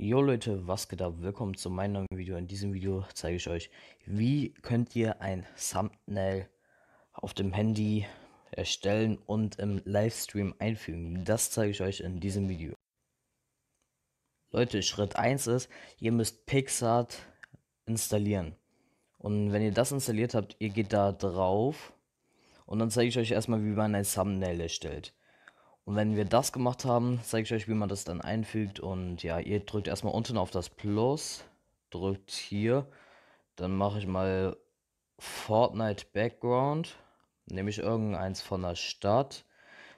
Jo Leute, was geht ab? Willkommen zu meinem neuen Video. In diesem Video zeige ich euch, wie könnt ihr ein Thumbnail auf dem Handy erstellen und im Livestream einfügen. Das zeige ich euch in diesem Video. Leute, Schritt 1 ist, ihr müsst Pixart installieren. Und wenn ihr das installiert habt, ihr geht da drauf und dann zeige ich euch erstmal, wie man ein Thumbnail erstellt. Und wenn wir das gemacht haben, zeige ich euch, wie man das dann einfügt. Und ja, ihr drückt erstmal unten auf das Plus, drückt hier. Dann mache ich mal Fortnite Background. Nehme ich irgendeins von der Stadt.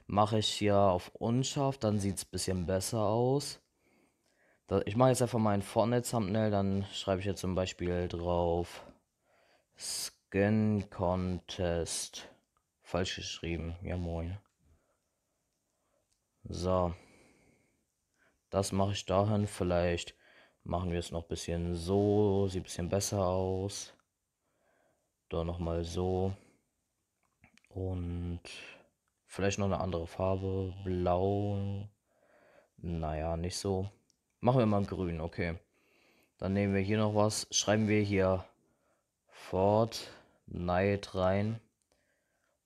Mache ich hier auf unscharf, dann sieht es ein bisschen besser aus. Ich mache jetzt einfach mal ein Fortnite-Thumbnail, dann schreibe ich jetzt zum Beispiel drauf Skin Contest. Falsch geschrieben, ja moin. So. Das mache ich dahin. Vielleicht machen wir es noch ein bisschen so. Sieht ein bisschen besser aus. Dann nochmal so. Und vielleicht noch eine andere Farbe. Blau. Naja, nicht so. Machen wir mal grün, okay. Dann nehmen wir hier noch was. Schreiben wir hier Fort Night rein.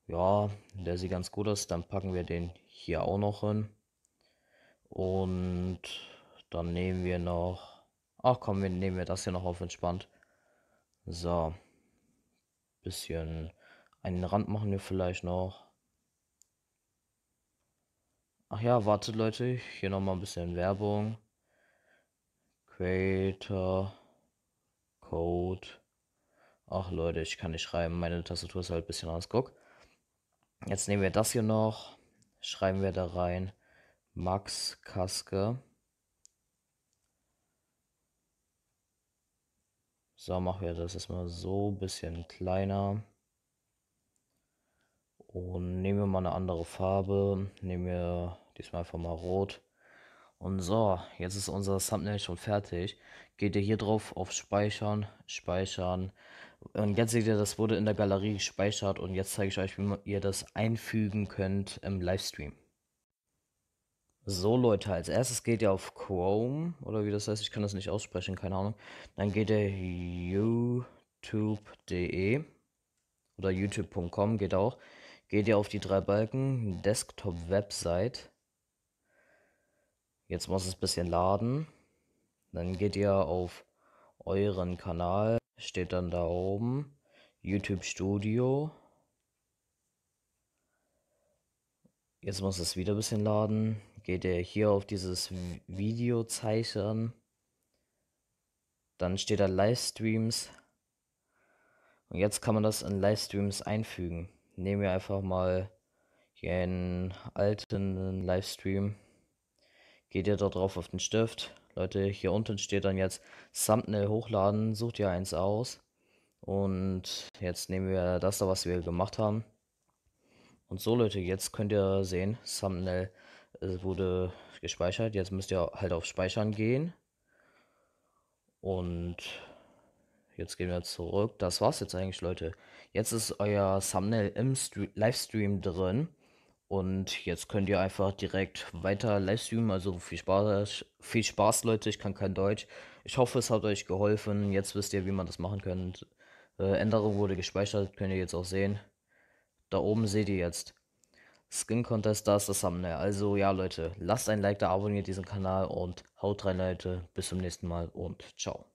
Ja, der sieht ganz gut aus. Dann packen wir den hier auch noch hin. Und dann nehmen wir noch. Ach komm, wir nehmen wir das hier noch auf entspannt. So. Bisschen. Einen Rand machen wir vielleicht noch. Ach ja, wartet Leute. Hier nochmal ein bisschen Werbung. Creator. Code. Ach Leute, ich kann nicht schreiben. Meine Tastatur ist halt ein bisschen anders. Guck. Jetzt nehmen wir das hier noch, schreiben wir da rein Max Kaske. So, machen wir das erstmal so ein bisschen kleiner. Und nehmen wir mal eine andere Farbe. Nehmen wir diesmal einfach mal rot. Und so, jetzt ist unser Thumbnail schon fertig. Geht ihr hier drauf auf Speichern, Speichern, und jetzt seht ihr, das wurde in der Galerie gespeichert und jetzt zeige ich euch, wie ihr das einfügen könnt im Livestream. So Leute, als erstes geht ihr auf Chrome oder wie das heißt, ich kann das nicht aussprechen, keine Ahnung. Dann geht ihr youtube.de oder youtube.com geht auch. Geht ihr auf die drei Balken, Desktop Website. Jetzt muss es ein bisschen laden. Dann geht ihr auf euren Kanal. Steht dann da oben. YouTube Studio. Jetzt muss es wieder ein bisschen laden. Geht ihr hier auf dieses Videozeichen. Dann steht da Livestreams. Und jetzt kann man das in Livestreams einfügen. Nehmen wir einfach mal hier einen alten Livestream. Geht ihr da drauf auf den Stift. Leute, hier unten steht dann jetzt Thumbnail hochladen, sucht ihr eins aus. Und jetzt nehmen wir das da, was wir gemacht haben. Und so Leute, jetzt könnt ihr sehen, Thumbnail äh, wurde gespeichert. Jetzt müsst ihr halt auf Speichern gehen. Und jetzt gehen wir zurück. Das war's jetzt eigentlich, Leute. Jetzt ist euer Thumbnail im Livestream drin. Und jetzt könnt ihr einfach direkt weiter livestreamen. Also viel Spaß, viel Spaß, Leute. Ich kann kein Deutsch. Ich hoffe, es hat euch geholfen. Jetzt wisst ihr, wie man das machen könnt. Äh, Änderung wurde gespeichert, könnt ihr jetzt auch sehen. Da oben seht ihr jetzt. Skin Contest, da ist das Thumbnail. Also ja, Leute, lasst ein Like da, abonniert diesen Kanal und haut rein, Leute. Bis zum nächsten Mal und ciao.